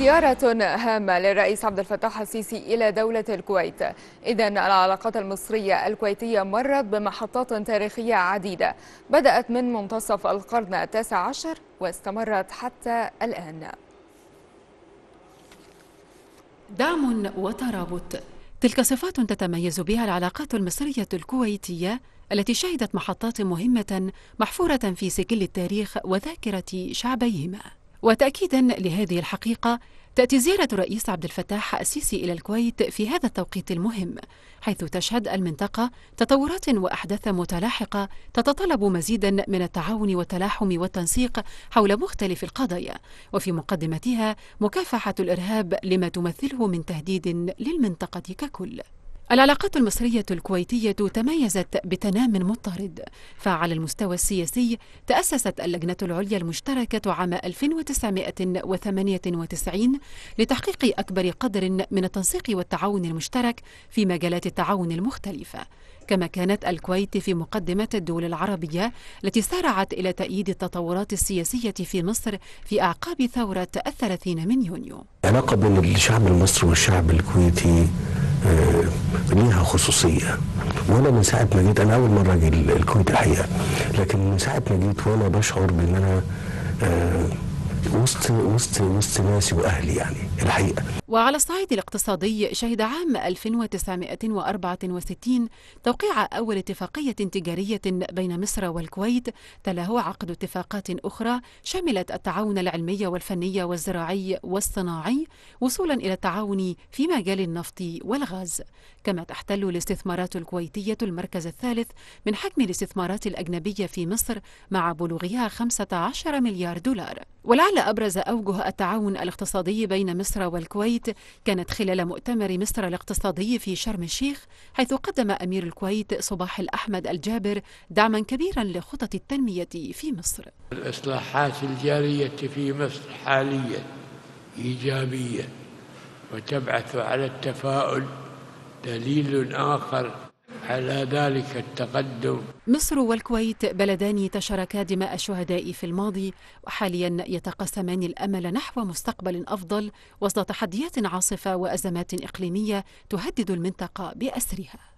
زيارة هامة للرئيس عبد الفتاح السيسي إلى دولة الكويت إذا العلاقات المصرية الكويتية مرت بمحطات تاريخية عديدة بدأت من منتصف القرن التاسع عشر واستمرت حتى الآن دعم وترابط تلك صفات تتميز بها العلاقات المصرية الكويتية التي شهدت محطات مهمة محفورة في سجل التاريخ وذاكرة شعبيهما وتأكيدا لهذه الحقيقة تأتي زيارة الرئيس عبد الفتاح السيسي إلى الكويت في هذا التوقيت المهم حيث تشهد المنطقة تطورات وأحداث متلاحقة تتطلب مزيدا من التعاون والتلاحم والتنسيق حول مختلف القضايا وفي مقدمتها مكافحة الإرهاب لما تمثله من تهديد للمنطقة ككل العلاقات المصرية الكويتية تميزت بتنام مضطرد فعلى المستوى السياسي تأسست اللجنة العليا المشتركة عام 1998 لتحقيق أكبر قدر من التنسيق والتعاون المشترك في مجالات التعاون المختلفة كما كانت الكويت في مقدمة الدول العربية التي سارعت إلى تأييد التطورات السياسية في مصر في أعقاب ثورة الثلاثين من يونيو علاقة بين الشعب المصري والشعب الكويتي ليها خصوصيه وانا من ساعه ما جيت انا اول مره اجي الكويت الحقيقه لكن من ساعه ما جيت وانا بشعر بان انا آه وسط وسط وسط ناسي واهلي يعني الحقيقه. وعلى الصعيد الاقتصادي شهد عام 1964 توقيع اول اتفاقيه تجاريه بين مصر والكويت تلاه عقد اتفاقات اخرى شملت التعاون العلمي والفني والزراعي والصناعي وصولا الى التعاون في مجال النفط والغاز كما تحتل الاستثمارات الكويتيه المركز الثالث من حجم الاستثمارات الاجنبيه في مصر مع بلوغها 15 مليار دولار ولعل أبرز أوجه التعاون الاقتصادي بين مصر والكويت كانت خلال مؤتمر مصر الاقتصادي في شرم الشيخ حيث قدم أمير الكويت صباح الأحمد الجابر دعما كبيرا لخطط التنمية في مصر الإصلاحات الجارية في مصر حاليا إيجابية وتبعث على التفاؤل دليل آخر على ذلك التقدم مصر والكويت بلدان تشاركا دماء الشهداء في الماضي وحاليا يتقاسمان الامل نحو مستقبل افضل وسط تحديات عاصفه وازمات اقليميه تهدد المنطقه باسرها